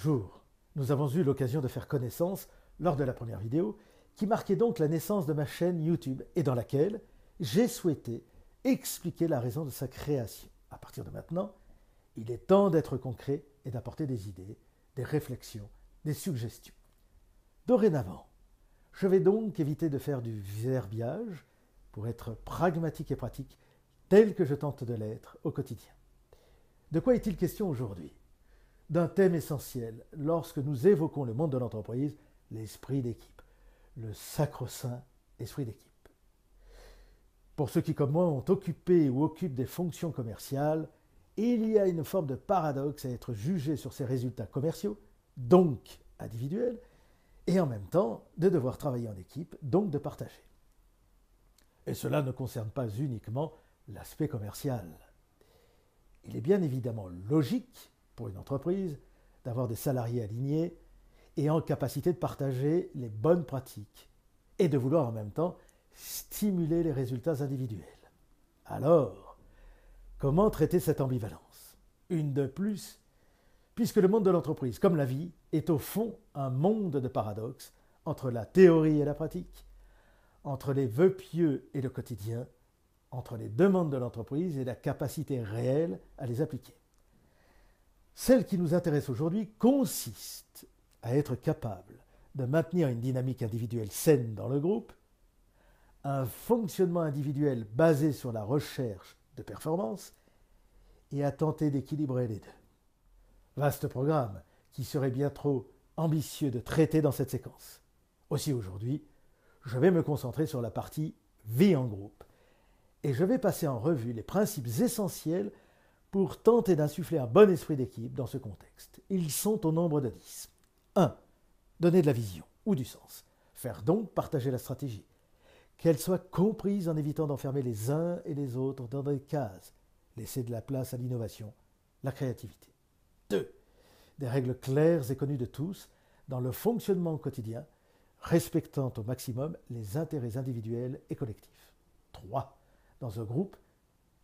jour. Nous avons eu l'occasion de faire connaissance lors de la première vidéo, qui marquait donc la naissance de ma chaîne YouTube et dans laquelle j'ai souhaité expliquer la raison de sa création. À partir de maintenant, il est temps d'être concret et d'apporter des idées, des réflexions, des suggestions. Dorénavant, je vais donc éviter de faire du verbiage pour être pragmatique et pratique tel que je tente de l'être au quotidien. De quoi est-il question aujourd'hui d'un thème essentiel lorsque nous évoquons le monde de l'entreprise, l'esprit d'équipe, le sacro-saint esprit d'équipe. Pour ceux qui, comme moi, ont occupé ou occupent des fonctions commerciales, il y a une forme de paradoxe à être jugé sur ses résultats commerciaux, donc individuels, et en même temps de devoir travailler en équipe, donc de partager. Et cela ne concerne pas uniquement l'aspect commercial. Il est bien évidemment logique pour une entreprise, d'avoir des salariés alignés et en capacité de partager les bonnes pratiques et de vouloir en même temps stimuler les résultats individuels. Alors, comment traiter cette ambivalence Une de plus, puisque le monde de l'entreprise, comme la vie, est au fond un monde de paradoxes entre la théorie et la pratique, entre les vœux pieux et le quotidien, entre les demandes de l'entreprise et la capacité réelle à les appliquer. Celle qui nous intéresse aujourd'hui consiste à être capable de maintenir une dynamique individuelle saine dans le groupe, un fonctionnement individuel basé sur la recherche de performance et à tenter d'équilibrer les deux. Vaste programme qui serait bien trop ambitieux de traiter dans cette séquence. Aussi aujourd'hui, je vais me concentrer sur la partie vie en groupe et je vais passer en revue les principes essentiels pour tenter d'insuffler un bon esprit d'équipe dans ce contexte. Ils sont au nombre de 10. 1. Donner de la vision ou du sens. Faire donc partager la stratégie. Qu'elle soit comprise en évitant d'enfermer les uns et les autres dans des cases. Laisser de la place à l'innovation, la créativité. 2. Des règles claires et connues de tous dans le fonctionnement quotidien, respectant au maximum les intérêts individuels et collectifs. 3. Dans un groupe,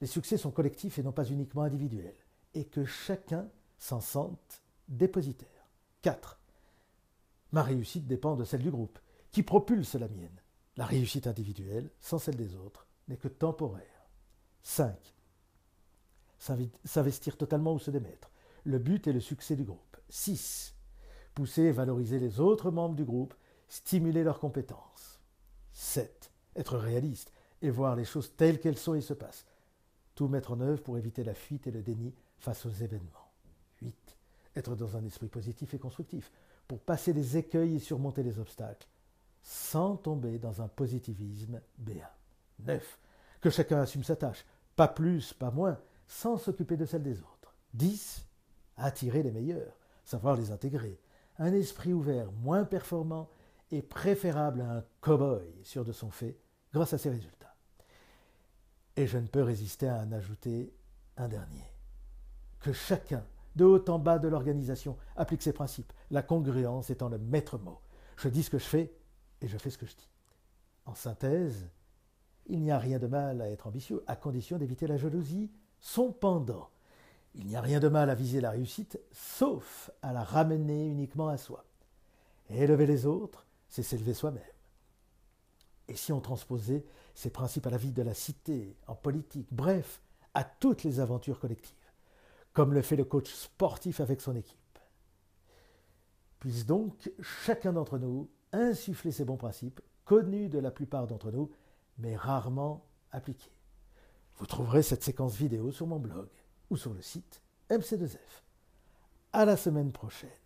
les succès sont collectifs et non pas uniquement individuels, et que chacun s'en sente dépositaire. 4. Ma réussite dépend de celle du groupe, qui propulse la mienne. La réussite individuelle, sans celle des autres, n'est que temporaire. 5. S'investir totalement ou se démettre. Le but est le succès du groupe. 6. Pousser et valoriser les autres membres du groupe, stimuler leurs compétences. 7. Être réaliste et voir les choses telles qu'elles sont et se passent, tout mettre en œuvre pour éviter la fuite et le déni face aux événements. 8. Être dans un esprit positif et constructif pour passer les écueils et surmonter les obstacles sans tomber dans un positivisme béat. 9. Que chacun assume sa tâche, pas plus, pas moins, sans s'occuper de celle des autres. 10. Attirer les meilleurs, savoir les intégrer. Un esprit ouvert, moins performant, est préférable à un cow-boy sûr de son fait grâce à ses résultats. Et je ne peux résister à en ajouter un dernier. Que chacun, de haut en bas de l'organisation, applique ses principes, la congruence étant le maître mot. Je dis ce que je fais et je fais ce que je dis. En synthèse, il n'y a rien de mal à être ambitieux, à condition d'éviter la jalousie, son pendant. Il n'y a rien de mal à viser la réussite, sauf à la ramener uniquement à soi. Élever les autres, c'est s'élever soi-même. Et si on transposait ces principes à la vie de la cité, en politique, bref, à toutes les aventures collectives, comme le fait le coach sportif avec son équipe Puisse donc chacun d'entre nous insuffler ces bons principes, connus de la plupart d'entre nous, mais rarement appliqués. Vous trouverez cette séquence vidéo sur mon blog ou sur le site MC2F. À la semaine prochaine.